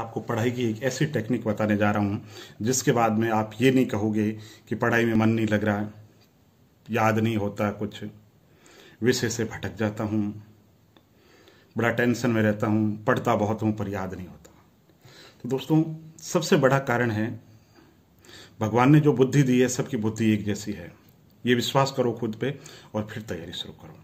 आपको पढ़ाई की एक ऐसी टेक्निक बताने जा रहा हूँ जिसके बाद में आप ये नहीं कहोगे कि पढ़ाई में मन नहीं लग रहा याद नहीं होता कुछ विषय से भटक जाता हूँ बड़ा टेंशन में रहता हूँ पढ़ता बहुत हूँ पर याद नहीं होता तो दोस्तों सबसे बड़ा कारण है भगवान ने जो बुद्धि दी है सबकी बुद्धि एक जैसी है ये विश्वास करो खुद पे और फिर तैयारी शुरू करो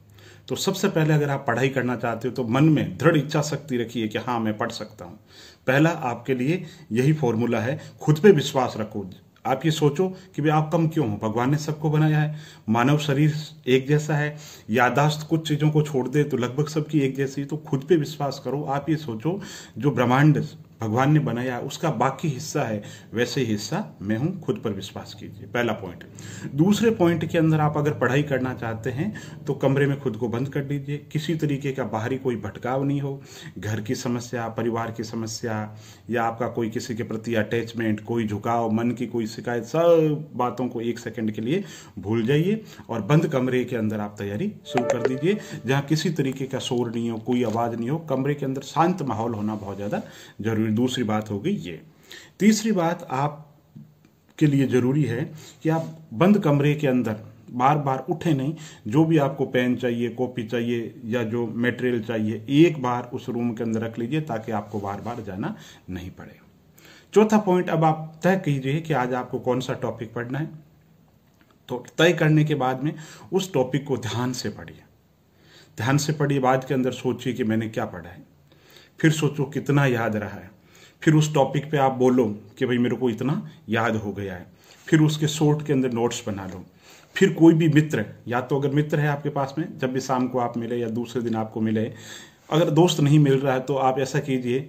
तो सबसे पहले अगर आप पढ़ाई करना चाहते हो तो मन में दृढ़ इच्छा शक्ति रखिए कि हाँ मैं पढ़ सकता हूँ पहला आपके लिए यही फॉर्मूला है खुद पे विश्वास रखो आप ये सोचो कि भाई आप कम क्यों हो भगवान ने सबको बनाया है मानव शरीर एक जैसा है यादाश्त कुछ चीज़ों को छोड़ दे तो लगभग सबकी एक जैसी तो खुद पे विश्वास करो आप ये सोचो जो ब्रह्मांड भगवान ने बनाया उसका बाकी हिस्सा है वैसे ही हिस्सा मैं हूं खुद पर विश्वास कीजिए पहला पॉइंट दूसरे पॉइंट के अंदर आप अगर पढ़ाई करना चाहते हैं तो कमरे में खुद को बंद कर दीजिए किसी तरीके का बाहरी कोई भटकाव नहीं हो घर की समस्या परिवार की समस्या या आपका कोई किसी के प्रति अटैचमेंट कोई झुकाव मन की कोई शिकायत सब बातों को एक सेकेंड के लिए भूल जाइए और बंद कमरे के अंदर आप तैयारी शुरू कर दीजिए जहाँ किसी तरीके का शोर नहीं हो कोई आवाज़ नहीं हो कमरे के अंदर शांत माहौल होना बहुत ज़्यादा जरूरी जरूरी दूसरी बात हो गई ये तीसरी बात आप के लिए ज़रूरी है कि आप बंद कमरे के अंदर बार बार उठे नहीं जो भी आपको पेन चाहिए कॉपी चाहिए या जो मटेरियल चाहिए एक बार उस रूम के अंदर रख लीजिए ताकि आपको बार बार जाना नहीं पड़े चौथा पॉइंट अब आप तय कीजिए कि आज आपको कौन सा टॉपिक पढ़ना है तो तय करने के बाद में उस टॉपिक को ध्यान से पढ़िए ध्यान से पढ़िए बाद के अंदर सोचिए कि मैंने क्या पढ़ा है फिर सोचो कितना याद रहा है फिर उस टॉपिक पे आप बोलो कि भाई मेरे को इतना याद हो गया है फिर उसके शोर्ट के अंदर नोट्स बना लो फिर कोई भी मित्र या तो अगर मित्र है आपके पास में जब भी शाम को आप मिले या दूसरे दिन आपको मिले अगर दोस्त नहीं मिल रहा है तो आप ऐसा कीजिए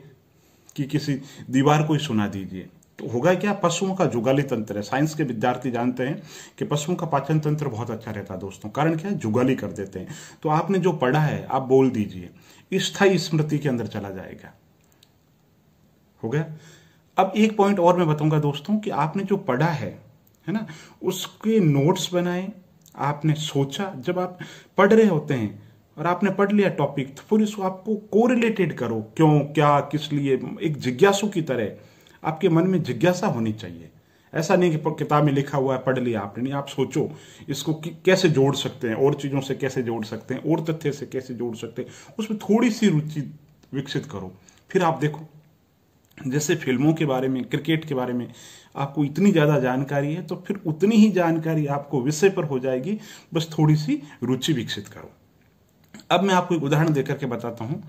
कि किसी दीवार को ही सुना दीजिए तो होगा क्या पशुओं का जुगाली तंत्र है साइंस के विद्यार्थी जानते हैं कि पशुओं का पाचन तंत्र बहुत अच्छा रहता है दोस्तों कारण क्या है जुगाली कर देते हैं तो आपने जो पढ़ा है आप बोल दीजिए स्थायी स्मृति के अंदर चला जाएगा हो गया अब एक पॉइंट और मैं बताऊंगा दोस्तों कि आपने जो पढ़ा है है ना उसके नोट्स बनाए आपने सोचा जब आप पढ़ रहे होते हैं और आपने पढ़ लिया टॉपिक तो फिर इसको आपको कोरिलेटेड करो क्यों क्या किस लिए एक जिज्ञासु की तरह आपके मन में जिज्ञासा होनी चाहिए ऐसा नहीं कि किताब में लिखा हुआ है पढ़ लिया आपने नहीं आप सोचो इसको कैसे जोड़ सकते हैं और चीज़ों से कैसे जोड़ सकते हैं और तथ्य से कैसे जोड़ सकते हैं उसमें थोड़ी सी रुचि विकसित करो फिर आप देखो जैसे फिल्मों के बारे में क्रिकेट के बारे में आपको इतनी ज़्यादा जानकारी है तो फिर उतनी ही जानकारी आपको विषय पर हो जाएगी बस थोड़ी सी रुचि विकसित करो अब मैं आपको एक उदाहरण देकर के बताता हूँ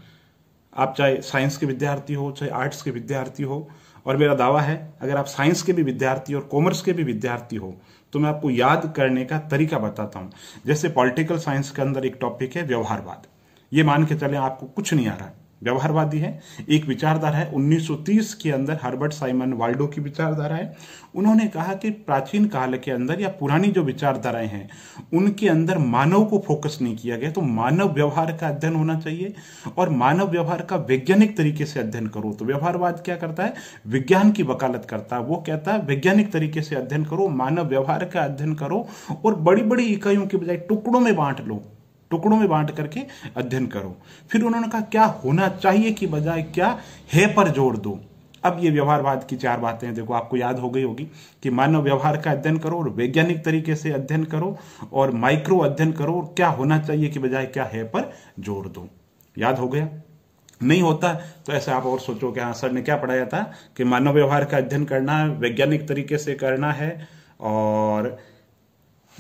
आप चाहे साइंस के विद्यार्थी हो चाहे आर्ट्स के विद्यार्थी हो और मेरा दावा है अगर आप साइंस के भी विद्यार्थी और कॉमर्स के भी विद्यार्थी हो तो मैं आपको याद करने का तरीका बताता हूँ जैसे पॉलिटिकल साइंस के अंदर एक टॉपिक है व्यवहारवाद ये मान के चले आपको कुछ नहीं आ रहा व्यवहारवादी है एक विचारधारा है 1930 के अंदर हर्बर्ट साइमन वाल्डो की विचारधारा है उन्होंने कहा कि प्राचीन काल के अंदर या पुरानी जो विचारधाराएं हैं उनके अंदर मानव को फोकस नहीं किया गया तो मानव व्यवहार का अध्ययन होना चाहिए और मानव व्यवहार का वैज्ञानिक तरीके से अध्ययन करो तो व्यवहारवाद क्या करता है विज्ञान की वकालत करता है वो कहता है वैज्ञानिक तरीके से अध्ययन करो मानव व्यवहार का अध्ययन करो और बड़ी बड़ी इकाइयों के बजाय टुकड़ों में बांट लो टुकड़ों में बांट करके अध्ययन करो फिर उन्होंने कहा क्या होना चाहिए कि बजाय क्या है पर जोर दो अब ये व्यवहारवाद की चार बातें हैं देखो आपको याद हो गई होगी कि मानव व्यवहार का अध्ययन करो और वैज्ञानिक तरीके से अध्ययन करो और माइक्रो अध्ययन करो और क्या होना चाहिए कि बजाय क्या है पर जोर दो याद हो गया नहीं होता तो ऐसे आप और सोचो कि हाँ सर ने क्या पढ़ाया था कि मानव व्यवहार का अध्ययन करना है वैज्ञानिक तरीके से करना है और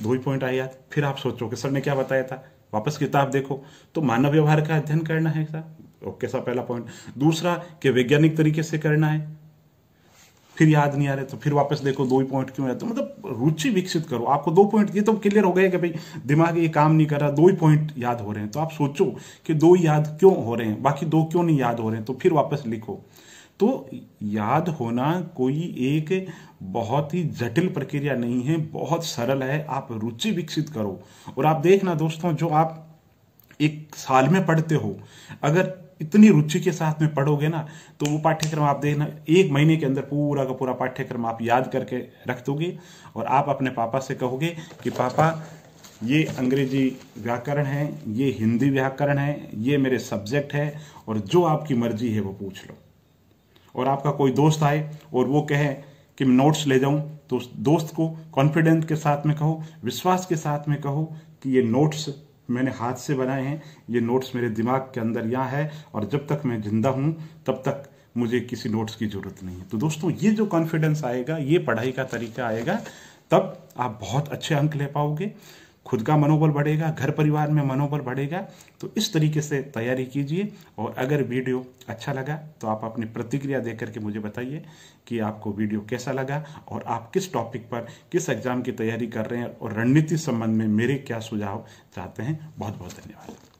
दो ही पॉइंट आया फिर आप सोचो कि सर ने क्या बताया था वापस किताब देखो तो मानव व्यवहार का अध्ययन करना है साहब ओके सा पहला पॉइंट दूसरा कि वैज्ञानिक तरीके से करना है फिर याद नहीं आ रहे तो फिर वापस देखो दो ही पॉइंट क्यों आते तो मतलब रुचि विकसित करो आपको दो पॉइंट ये तो क्लियर हो गए कि भाई दिमाग ये काम नहीं कर रहा दो ही पॉइंट याद हो रहे हैं तो आप सोचो कि दो याद क्यों हो रहे हैं बाकी दो क्यों नहीं याद हो रहे हैं तो फिर वापस लिखो तो याद होना कोई एक बहुत ही जटिल प्रक्रिया नहीं है बहुत सरल है आप रुचि विकसित करो और आप देखना दोस्तों जो आप एक साल में पढ़ते हो अगर इतनी रुचि के साथ में पढ़ोगे ना तो वो पाठ्यक्रम आप देखना एक महीने के अंदर पूरा का पूरा पाठ्यक्रम आप याद करके रख दोगे और आप अपने पापा से कहोगे कि पापा ये अंग्रेजी व्याकरण है ये हिंदी व्याकरण है ये मेरे सब्जेक्ट है और जो आपकी मर्जी है वो पूछ लो और आपका कोई दोस्त आए और वो कहे कि मैं नोट्स ले जाऊं तो उस दोस्त को कॉन्फिडेंस के साथ में कहो विश्वास के साथ में कहो कि ये नोट्स मैंने हाथ से बनाए हैं ये नोट्स मेरे दिमाग के अंदर यहाँ है और जब तक मैं जिंदा हूँ तब तक मुझे किसी नोट्स की ज़रूरत नहीं है तो दोस्तों ये जो कॉन्फिडेंस आएगा ये पढ़ाई का तरीका आएगा तब आप बहुत अच्छे अंक ले पाओगे खुद का मनोबल बढ़ेगा घर परिवार में मनोबल बढ़ेगा तो इस तरीके से तैयारी कीजिए और अगर वीडियो अच्छा लगा तो आप अपनी प्रतिक्रिया दे करके मुझे बताइए कि आपको वीडियो कैसा लगा और आप किस टॉपिक पर किस एग्ज़ाम की तैयारी कर रहे हैं और रणनीति संबंध में मेरे क्या सुझाव चाहते हैं बहुत बहुत धन्यवाद